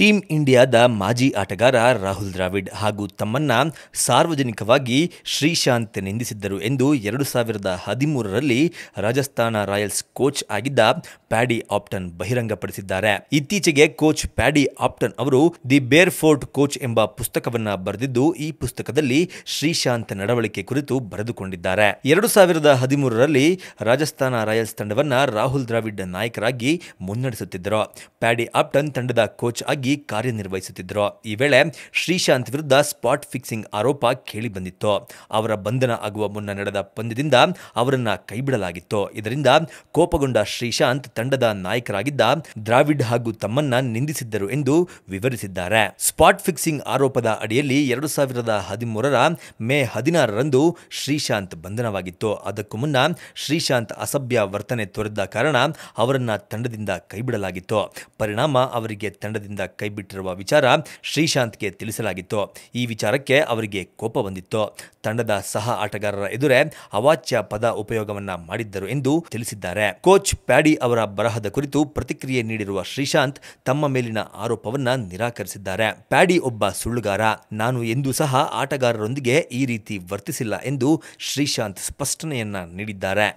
team ಇಂಡಿಯಾದ ಮಾಜಿ ಆಟಗಾರ ರಾಹುಲ್ ದ್ರಾವಿಡ್ ಹಾಗೂ ತಮ್ಮನ್ನ ಸಾರ್ವಜನಿಕವಾಗಿ ಶ್ರೀಶಾಂತ್ ನಿಂದಿಸಿದ್ದರು ಎಂದು ಎರಡು ಸಾವಿರದ ಹದಿಮೂರರಲ್ಲಿ ರಾಜಸ್ಥಾನ ರಾಯಲ್ಸ್ ಕೋಚ್ ಆಗಿದ್ದ ಪ್ಯಾಡಿ ಆಪ್ಟನ್ ಬಹಿರಂಗಪಡಿಸಿದ್ದಾರೆ ಇತ್ತೀಚೆಗೆ ಕೋಚ್ ಪ್ಯಾಡಿ ಆಪ್ಟನ್ ಅವರು ದಿ ಬೇರ್ ಫೋರ್ಟ್ ಕೋಚ್ ಎಂಬ ಪುಸ್ತಕವನ್ನು ಬರೆದಿದ್ದು ಈ ಪುಸ್ತಕದಲ್ಲಿ ಶ್ರೀಶಾಂತ್ ನಡವಳಿಕೆ ಕುರಿತು ಬರೆದುಕೊಂಡಿದ್ದಾರೆ ಎರಡು ಸಾವಿರದ ಹದಿಮೂರರಲ್ಲಿ ರಾಜಸ್ಥಾನ ರಾಯಲ್ಸ್ ತಂಡವನ್ನ ರಾಹುಲ್ ದ್ರಾವಿಡ್ ನಾಯಕರಾಗಿ ಮುನ್ನಡೆಸುತ್ತಿದ್ದರು ಪ್ಯಾಡಿ ಆಪ್ಟನ್ ತಂಡದ ಕೋಚ್ ಆಗಿ ಸಕ್ರಿಯವಾಗಿ ಕಾರ್ಯನಿರ್ವಹಿಸುತ್ತಿದ್ದರು ಈ ವೇಳೆ ಶ್ರೀಶಾಂತ್ ವಿರುದ್ಧ ಸ್ಪಾಟ್ ಫಿಕ್ಸಿಂಗ್ ಆರೋಪ ಕೇಳಿಬಂದಿತ್ತು ಅವರ ಬಂಧನ ಆಗುವ ಮುನ್ನ ನಡೆದ ಪಂದ್ಯದಿಂದ ಅವರನ್ನ ಕೈಬಿಡಲಾಗಿತ್ತು ಇದರಿಂದ ಕೋಪಗೊಂಡ ಶ್ರೀಶಾಂತ್ ತಂಡದ ನಾಯಕರಾಗಿದ್ದ ದ್ರಾವಿಡ್ ಹಾಗೂ ತಮ್ಮನ್ನ ನಿಂದಿಸಿದ್ದರು ಎಂದು ವಿವರಿಸಿದ್ದಾರೆ ಸ್ಪಾಟ್ ಫಿಕ್ಸಿಂಗ್ ಆರೋಪದ ಅಡಿಯಲ್ಲಿ ಎರಡು ಸಾವಿರದ ಹದಿಮೂರರ ಮೇ ಹದಿನಾರರಂದು ಶ್ರೀಶಾಂತ್ ಬಂಧನವಾಗಿತ್ತು ಅದಕ್ಕೂ ಮುನ್ನ ಶ್ರೀಶಾಂತ್ ಅಸಭ್ಯ ವರ್ತನೆ ತೋರಿದ್ದ ಕಾರಣ ಅವರನ್ನ ತಂಡದಿಂದ ಕೈಬಿಡಲಾಗಿತ್ತು ಪರಿಣಾಮ ಅವರಿಗೆ ತಂಡದಿಂದ ಕೈಬಿಟ್ಟಿರುವ ವಿಚಾರ ಶ್ರೀಶಾಂತ್ಗೆ ತಿಳಿಸಲಾಗಿತ್ತು ಈ ವಿಚಾರಕ್ಕೆ ಅವರಿಗೆ ಕೋಪ ಬಂದಿತ್ತು ತಂಡದ ಸಹ ಆಟಗಾರರ ಎದುರೇ ಅವಾಚ್ಯ ಪದ ಉಪಯೋಗವನ್ನ ಮಾಡಿದ್ದರು ಎಂದು ತಿಳಿಸಿದ್ದಾರೆ ಕೋಚ್ ಪ್ಯಾಡಿ ಅವರ ಬರಹದ ಕುರಿತು ಪ್ರತಿಕ್ರಿಯೆ ನೀಡಿರುವ ಶ್ರೀಶಾಂತ್ ತಮ್ಮ ಮೇಲಿನ ಆರೋಪವನ್ನ ನಿರಾಕರಿಸಿದ್ದಾರೆ ಪ್ಯಾಡಿ ಒಬ್ಬ ಸುಳ್ಳುಗಾರ ನಾನು ಎಂದೂ ಸಹ ಆಟಗಾರರೊಂದಿಗೆ ಈ ರೀತಿ ವರ್ತಿಸಿಲ್ಲ ಎಂದು ಶ್ರೀಶಾಂತ್ ಸ್ಪಷ್ಟನೆಯನ್ನ ನೀಡಿದ್ದಾರೆ